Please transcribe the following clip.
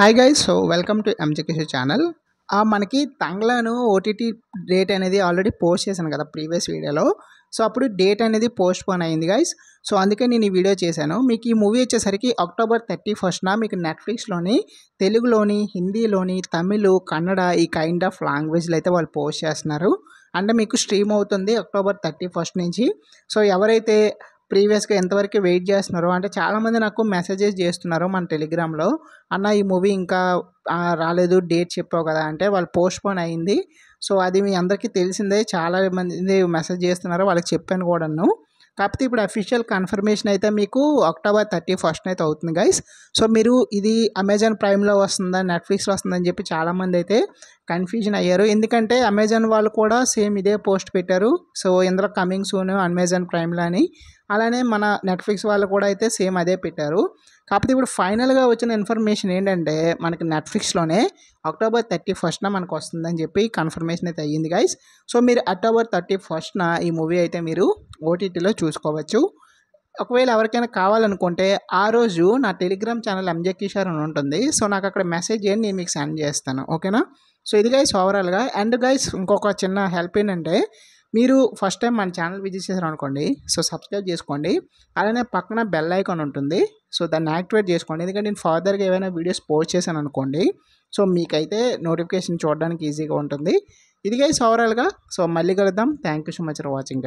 hi guys so welcome to ఎంజకేషన్ channel మనకి Thangalaan OTT date అనేది ఆల్రెడీ పోస్ట్ చేశాను కదా ప్రీవియస్ వీడియోలో సో అప్పుడు డేట్ అనేది పోస్ట్ పోన్ అయింది గైస్ సో అందుకే నేను ఈ వీడియో చేశాను మీకు ఈ మూవీ వచ్చేసరికి అక్టోబర్ థర్టీ ఫస్ట్న మీకు నెట్ఫ్లిక్స్లోని తెలుగులోని హిందీలోని తమిళ్ కన్నడ ఈ కైండ్ ఆఫ్ లాంగ్వేజ్లో అయితే వాళ్ళు పోస్ట్ చేస్తున్నారు అంటే మీకు స్ట్రీమ్ అవుతుంది అక్టోబర్ థర్టీ ఫస్ట్ నుంచి సో ఎవరైతే ప్రీవియస్గా ఎంతవరకు వెయిట్ చేస్తున్నారో అంటే చాలామంది నాకు మెసేజెస్ చేస్తున్నారు మన టెలిగ్రామ్లో అన్న ఈ మూవీ ఇంకా రాలేదు డేట్ చెప్పావు కదా అంటే వాళ్ళు పోస్ట్పోన్ అయింది సో అది మీ అందరికీ తెలిసిందే చాలామంది మెసేజ్ చేస్తున్నారు వాళ్ళకి చెప్పాను కూడాను కాకపోతే ఇప్పుడు అఫీషియల్ కన్ఫర్మేషన్ అయితే మీకు అక్టోబర్ థర్టీ ఫస్ట్ అయితే అవుతుంది గైస్ సో మీరు ఇది అమెజాన్ ప్రైమ్లో వస్తుందా నెట్ఫ్లిక్స్లో వస్తుందని చెప్పి చాలామంది అయితే కన్ఫ్యూజన్ అయ్యారు ఎందుకంటే అమెజాన్ వాళ్ళు కూడా సేమ్ ఇదే పోస్ట్ పెట్టారు సో ఇందులో కమింగ్ సూన్ అమెజాన్ ప్రైమ్లో అని అలానే మన నెట్ఫ్లిక్స్ వాళ్ళు కూడా అయితే సేమ్ అదే పెట్టారు కాకపోతే ఇప్పుడు ఫైనల్గా వచ్చిన ఇన్ఫర్మేషన్ ఏంటంటే మనకి నెట్ఫ్లిక్స్లోనే అక్టోబర్ థర్టీ ఫస్ట్న మనకు వస్తుందని చెప్పి కన్ఫర్మేషన్ అయితే అయ్యింది గైస్ సో మీరు అక్టోబర్ థర్టీ ఫస్ట్న ఈ మూవీ అయితే మీరు ఓటీటీలో చూసుకోవచ్చు ఒకవేళ ఎవరికైనా కావాలనుకుంటే ఆ రోజు నా టెలిగ్రామ్ ఛానల్ ఎంజే కిషోర్ అని ఉంటుంది సో నాకు అక్కడ మెసేజ్ చేయండి నేను మీకు సెండ్ చేస్తాను ఓకేనా సో ఇది గైస్ ఓవరాల్గా అండ్ గైస్ ఇంకొక చిన్న హెల్ప్ ఏంటంటే మీరు ఫస్ట్ టైం మన ఛానల్ విజిట్ చేశారు అనుకోండి సో సబ్స్క్రైబ్ చేసుకోండి అలానే పక్కన బెల్ ఐకాన్ ఉంటుంది సో దాన్ని యాక్టివేట్ చేసుకోండి ఎందుకంటే నేను ఫర్దర్గా ఏవైనా వీడియోస్ పోస్ట్ చేశాను అనుకోండి సో మీకైతే నోటిఫికేషన్ చూడడానికి ఈజీగా ఉంటుంది ఇదిగే సోవరాల్గా సో మళ్ళీ కలుద్దాం thank you so much for watching